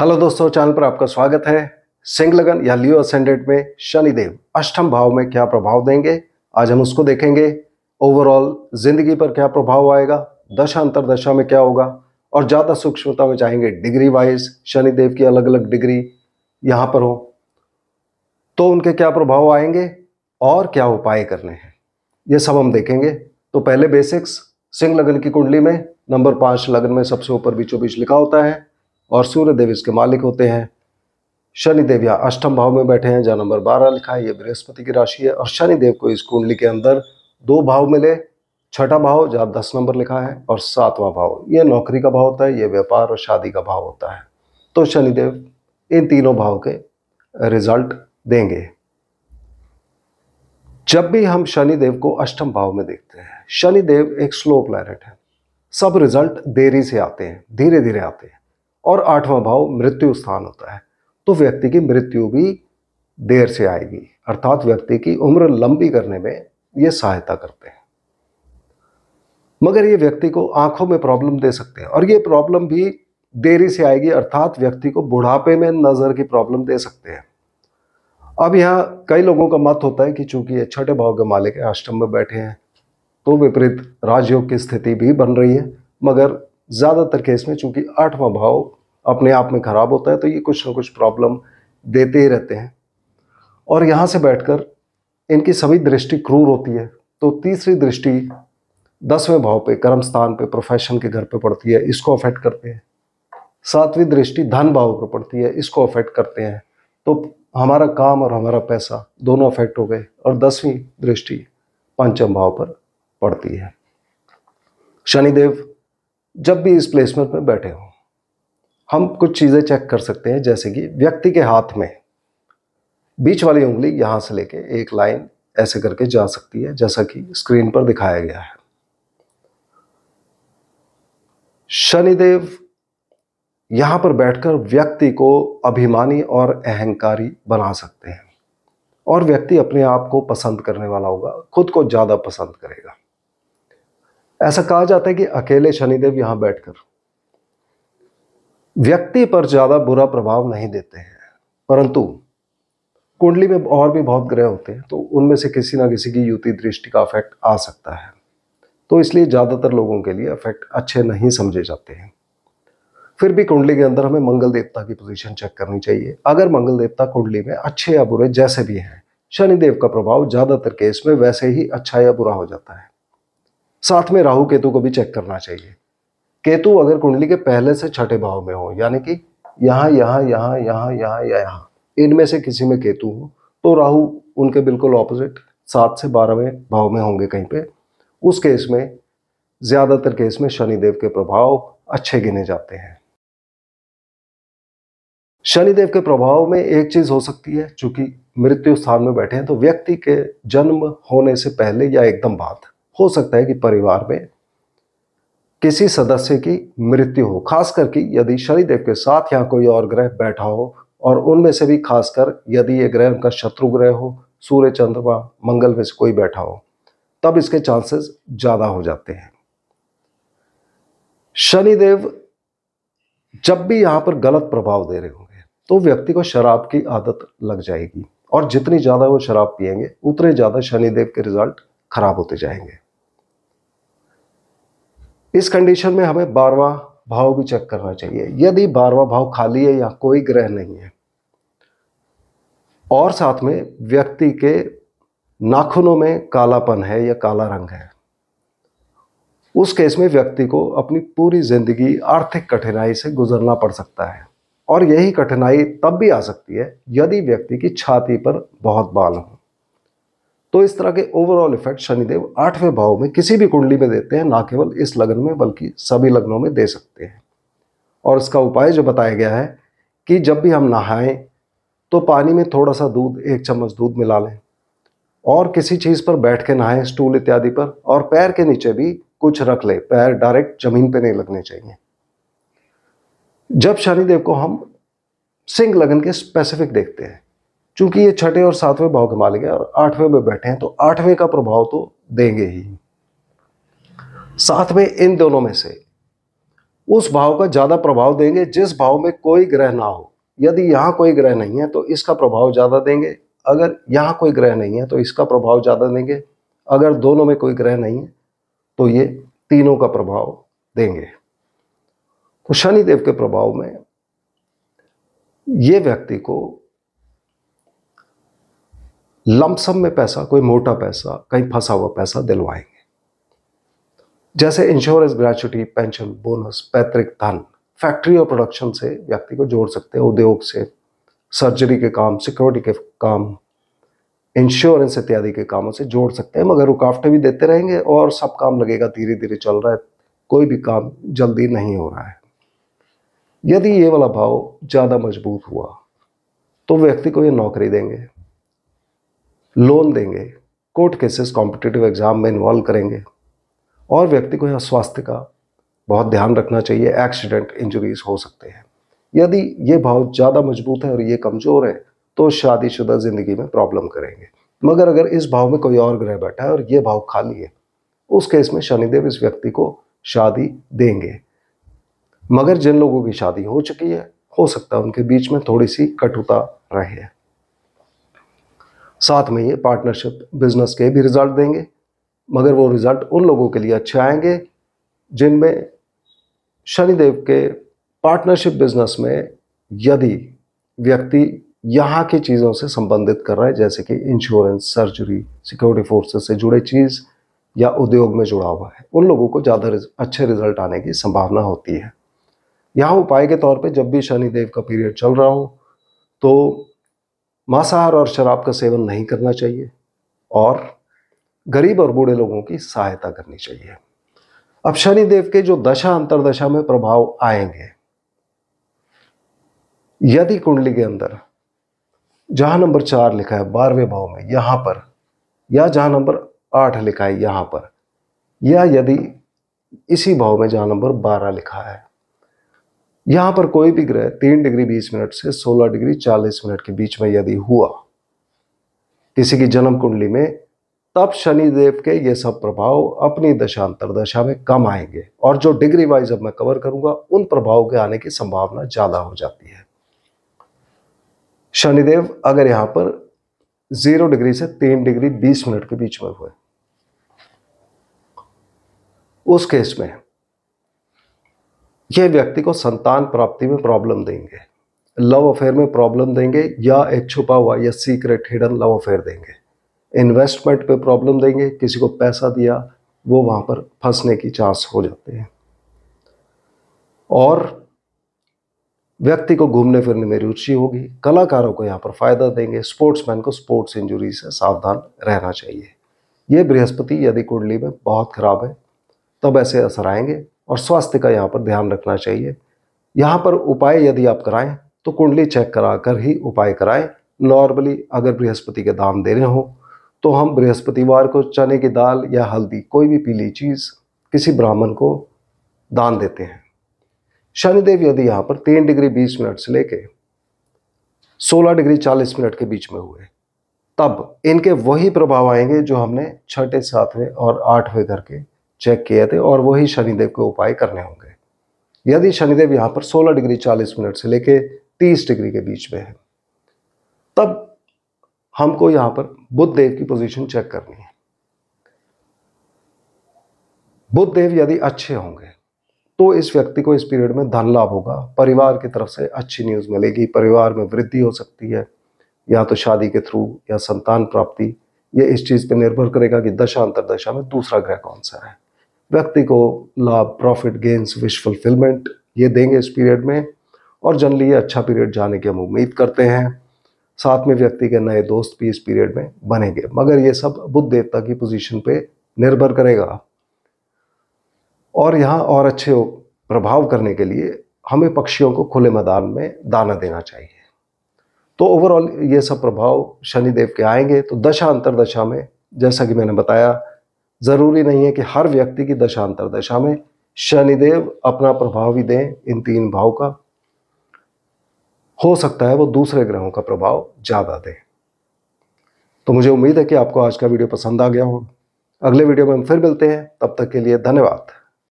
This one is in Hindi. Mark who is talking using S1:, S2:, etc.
S1: हेलो दोस्तों चैनल पर आपका स्वागत है सिंह लगन या लियो असेंडेंट में शनिदेव अष्टम भाव में क्या प्रभाव देंगे आज हम उसको देखेंगे ओवरऑल जिंदगी पर क्या प्रभाव आएगा दशा अंतरदशा में क्या होगा और ज़्यादा सूक्ष्मता में चाहेंगे डिग्री वाइज शनिदेव की अलग अलग डिग्री यहाँ पर हो तो उनके क्या प्रभाव आएंगे और क्या उपाय करने हैं ये सब हम देखेंगे तो पहले बेसिक्स सिंह लगन की कुंडली में नंबर पाँच लगन में सबसे ऊपर बीचों बीच लिखा होता है और सूर्य देव इसके मालिक होते हैं शनि देव यहाँ अष्टम भाव में बैठे हैं जहाँ नंबर बारह लिखा है ये बृहस्पति की राशि है और शनि देव को इस कुंडली के अंदर दो भाव मिले छठा भाव जहाँ दस नंबर लिखा है और सातवां भाव ये नौकरी का भाव होता है ये व्यापार और शादी का भाव होता है तो शनिदेव इन तीनों भाव के रिजल्ट देंगे जब भी हम शनिदेव को अष्टम भाव में देखते हैं शनिदेव एक स्लो प्लैनेट है सब रिजल्ट देरी से आते हैं धीरे धीरे आते हैं और आठवां भाव मृत्यु स्थान होता है तो व्यक्ति की मृत्यु भी देर से आएगी अर्थात व्यक्ति की उम्र लंबी करने में ये सहायता करते हैं मगर ये व्यक्ति को आंखों में प्रॉब्लम दे सकते हैं और ये प्रॉब्लम भी देरी से आएगी अर्थात व्यक्ति को बुढ़ापे में नज़र की प्रॉब्लम दे सकते हैं अब यहाँ कई लोगों का मत होता है कि चूंकि ये छठे भाव के मालिक आश्रम में बैठे हैं तो विपरीत राजयोग की स्थिति भी बन रही है मगर ज़्यादातर केस में चूंकि आठवां भाव अपने आप में ख़राब होता है तो ये कुछ ना कुछ प्रॉब्लम देते ही रहते हैं और यहाँ से बैठकर इनकी सभी दृष्टि क्रूर होती है तो तीसरी दृष्टि दसवें भाव पे कर्म स्थान पे प्रोफेशन के घर पे पड़ती है इसको अफेक्ट करते हैं सातवीं दृष्टि धन भाव पर पड़ती है इसको अफेक्ट करते हैं तो हमारा काम और हमारा पैसा दोनों अफेक्ट हो गए और दसवीं दृष्टि पंचम भाव पर पड़ती है शनिदेव जब भी इस प्लेसमेंट में बैठे हों हम कुछ चीज़ें चेक कर सकते हैं जैसे कि व्यक्ति के हाथ में बीच वाली उंगली यहाँ से लेके एक लाइन ऐसे करके जा सकती है जैसा कि स्क्रीन पर दिखाया गया है शनिदेव यहाँ पर बैठकर व्यक्ति को अभिमानी और अहंकारी बना सकते हैं और व्यक्ति अपने आप को पसंद करने वाला होगा खुद को ज़्यादा पसंद करेगा ऐसा कहा जाता है कि अकेले शनिदेव यहाँ बैठकर व्यक्ति पर ज़्यादा बुरा प्रभाव नहीं देते हैं परंतु कुंडली में और भी बहुत ग्रह होते हैं तो उनमें से किसी ना किसी की युति दृष्टि का अफेक्ट आ सकता है तो इसलिए ज़्यादातर लोगों के लिए अफेक्ट अच्छे नहीं समझे जाते हैं फिर भी कुंडली के अंदर हमें मंगल देवता की पोजीशन चेक करनी चाहिए अगर मंगल देवता कुंडली में अच्छे या बुरे जैसे भी हैं शनिदेव का प्रभाव ज़्यादातर केस में वैसे ही अच्छा या बुरा हो जाता है साथ में राहु केतु को भी चेक करना चाहिए केतु अगर कुंडली के पहले से छठे भाव में हो यानी कि यहाँ यहाँ यहाँ यहाँ यहाँ या यहाँ इनमें से किसी में केतु हो तो राहु उनके बिल्कुल ऑपोजिट सात से बारहवें भाव में होंगे कहीं पे उस केस में ज़्यादातर केस में शनिदेव के प्रभाव अच्छे गिने जाते हैं शनिदेव के प्रभाव में एक चीज़ हो सकती है चूंकि मृत्यु स्थान में बैठे हैं तो व्यक्ति के जन्म होने से पहले या एकदम बाद हो सकता है कि परिवार में किसी सदस्य की मृत्यु हो खास करके यदि शनिदेव के साथ यहाँ कोई और ग्रह बैठा हो और उनमें से भी खासकर यदि ये ग्रह उनका शत्रु ग्रह हो सूर्य चंद्रमा मंगल में से कोई बैठा हो तब इसके चांसेस ज़्यादा हो जाते हैं शनिदेव जब भी यहां पर गलत प्रभाव दे रहे होंगे तो व्यक्ति को शराब की आदत लग जाएगी और जितनी ज़्यादा वो शराब पिएंगे उतने ज़्यादा शनिदेव के रिजल्ट खराब होते जाएंगे इस कंडीशन में हमें बारवा भाव भी चेक करना चाहिए यदि बारवा भाव खाली है या कोई ग्रह नहीं है और साथ में व्यक्ति के नाखूनों में कालापन है या काला रंग है उस केस में व्यक्ति को अपनी पूरी ज़िंदगी आर्थिक कठिनाई से गुजरना पड़ सकता है और यही कठिनाई तब भी आ सकती है यदि व्यक्ति की छाती पर बहुत बाल हों तो इस तरह के ओवरऑल इफेक्ट शनिदेव आठवें भाव में किसी भी कुंडली में देते हैं ना केवल इस लगन में बल्कि सभी लग्नों में दे सकते हैं और इसका उपाय जो बताया गया है कि जब भी हम नहाएं तो पानी में थोड़ा सा दूध एक चम्मच दूध मिला लें और किसी चीज़ पर बैठ के नहाएं स्टूल इत्यादि पर और पैर के नीचे भी कुछ रख लें पैर डायरेक्ट जमीन पर नहीं लगने चाहिए जब शनिदेव को हम सिंह लगन के स्पेसिफिक देखते हैं चूंकि ये छठे और सातवें भाव के मालिक हैं और आठवें में बैठे हैं तो आठवें का प्रभाव तो देंगे ही साथ में इन दोनों में से उस भाव का ज़्यादा प्रभाव देंगे जिस भाव में कोई ग्रह ना हो यदि यहां कोई ग्रह नहीं है तो इसका प्रभाव ज़्यादा देंगे अगर यहां कोई ग्रह नहीं है तो इसका प्रभाव ज़्यादा देंगे अगर दोनों में कोई ग्रह नहीं है तो ये तीनों का प्रभाव देंगे तो शनिदेव के प्रभाव में ये व्यक्ति को लमसम में पैसा कोई मोटा पैसा कहीं फंसा हुआ पैसा दिलवाएंगे जैसे इंश्योरेंस ग्रेचुटी पेंशन बोनस पैतृक धन फैक्ट्री और प्रोडक्शन से व्यक्ति को जोड़ सकते हैं उद्योग से सर्जरी के काम सिक्योरिटी के काम इंश्योरेंस इत्यादि के कामों से जोड़ सकते हैं मगर रुकावटें भी देते रहेंगे और सब काम लगेगा धीरे धीरे चल रहा है कोई भी काम जल्दी नहीं हो रहा है यदि ये वाला भाव ज़्यादा मजबूत हुआ तो व्यक्ति को ये नौकरी देंगे लोन देंगे कोर्ट केसेस कॉम्पिटेटिव एग्ज़ाम में इन्वॉल्व करेंगे और व्यक्ति को यहाँ स्वास्थ्य का बहुत ध्यान रखना चाहिए एक्सीडेंट इंजुरीज हो सकते हैं यदि ये भाव ज़्यादा मजबूत है और ये कमज़ोर है तो शादीशुदा ज़िंदगी में प्रॉब्लम करेंगे मगर अगर इस भाव में कोई और ग्रह बैठा है और ये भाव खाली है उस केस में शनिदेव इस व्यक्ति को शादी देंगे मगर जिन लोगों की शादी हो चुकी है हो सकता है उनके बीच में थोड़ी सी कटुता रहे साथ में ये पार्टनरशिप बिजनेस के भी रिजल्ट देंगे मगर वो रिजल्ट उन लोगों के लिए अच्छे आएंगे जिनमें शनिदेव के पार्टनरशिप बिजनेस में यदि व्यक्ति यहाँ की चीज़ों से संबंधित कर रहा है जैसे कि इंश्योरेंस सर्जरी सिक्योरिटी फोर्सेज से जुड़े चीज़ या उद्योग में जुड़ा हुआ है उन लोगों को ज़्यादा रिज, अच्छे रिजल्ट आने की संभावना होती है यहाँ उपाय के तौर पे जब भी शनिदेव का पीरियड चल रहा हो तो मांसाहार और शराब का सेवन नहीं करना चाहिए और गरीब और बूढ़े लोगों की सहायता करनी चाहिए अब शनिदेव के जो दशा अंतरदशा में प्रभाव आएंगे यदि कुंडली के अंदर जहां नंबर चार लिखा है बारहवें भाव में यहां पर या जहां नंबर आठ लिखा है यहां पर या यदि इसी भाव में जहां नंबर बारह लिखा है यहां पर कोई भी ग्रह तीन डिग्री बीस मिनट से सोलह डिग्री चालीस मिनट के बीच में यदि हुआ किसी की जन्म कुंडली में तब शनिदेव के ये सब प्रभाव अपनी दशांतर दशा में कम आएंगे और जो डिग्री वाइज अब मैं कवर करूंगा उन प्रभाव के आने की संभावना ज़्यादा हो जाती है शनिदेव अगर यहां पर जीरो डिग्री से तीन डिग्री बीस मिनट के बीच में हुए उस केस में ये व्यक्ति को संतान प्राप्ति में प्रॉब्लम देंगे लव अफेयर में प्रॉब्लम देंगे या एक छुपा हुआ या सीक्रेट हिडन लव अफेयर देंगे इन्वेस्टमेंट पे प्रॉब्लम देंगे किसी को पैसा दिया वो वहाँ पर फंसने की चांस हो जाते हैं और व्यक्ति को घूमने फिरने में रुचि होगी कलाकारों को यहाँ पर फायदा देंगे स्पोर्ट्समैन को स्पोर्ट्स इंजुरी से सावधान रहना चाहिए ये बृहस्पति यदि कुंडली में बहुत खराब है तब ऐसे असर आएंगे और स्वास्थ्य का यहाँ पर ध्यान रखना चाहिए यहाँ पर उपाय यदि आप कराएं तो कुंडली चेक करा कर ही उपाय कराएं नॉर्मली अगर बृहस्पति के दाम देने हो तो हम बृहस्पतिवार को चने की दाल या हल्दी कोई भी पीली चीज़ किसी ब्राह्मण को दान देते हैं शनिदेव यदि यहाँ पर तीन डिग्री बीस मिनट से लेके सोलह डिग्री चालीस मिनट के बीच में हुए तब इनके वही प्रभाव आएंगे जो हमने छठे सातवें और आठवें घर के चेक किए थे और वही शनिदेव के उपाय करने होंगे यदि शनिदेव यहाँ पर 16 डिग्री 40 मिनट से लेके 30 डिग्री के बीच में है तब हमको यहाँ पर बुद्ध देव की पोजीशन चेक करनी है बुद्ध देव यदि अच्छे होंगे तो इस व्यक्ति को इस पीरियड में धन लाभ होगा परिवार की तरफ से अच्छी न्यूज़ मिलेगी परिवार में वृद्धि हो सकती है या तो शादी के थ्रू या संतान प्राप्ति ये इस चीज़ पर निर्भर करेगा कि दशा अंतरदशा में दूसरा ग्रह कौन सा है व्यक्ति को लाभ प्रॉफिट गेंस विश फुलफिलमेंट ये देंगे इस पीरियड में और जनरली ये अच्छा पीरियड जाने की हम उम्मीद करते हैं साथ में व्यक्ति के नए दोस्त भी इस पीरियड में बनेंगे मगर ये सब बुद्ध देवता की पोजीशन पे निर्भर करेगा और यहाँ और अच्छे प्रभाव करने के लिए हमें पक्षियों को खुले मैदान में दाना देना चाहिए तो ओवरऑल ये सब प्रभाव शनिदेव के आएंगे तो दशा अंतरदशा में जैसा कि मैंने बताया ज़रूरी नहीं है कि हर व्यक्ति की दशांतर दशा में शनिदेव अपना प्रभाव ही दें इन तीन भाव का हो सकता है वो दूसरे ग्रहों का प्रभाव ज़्यादा दें तो मुझे उम्मीद है कि आपको आज का वीडियो पसंद आ गया हो अगले वीडियो में हम फिर मिलते हैं तब तक के लिए धन्यवाद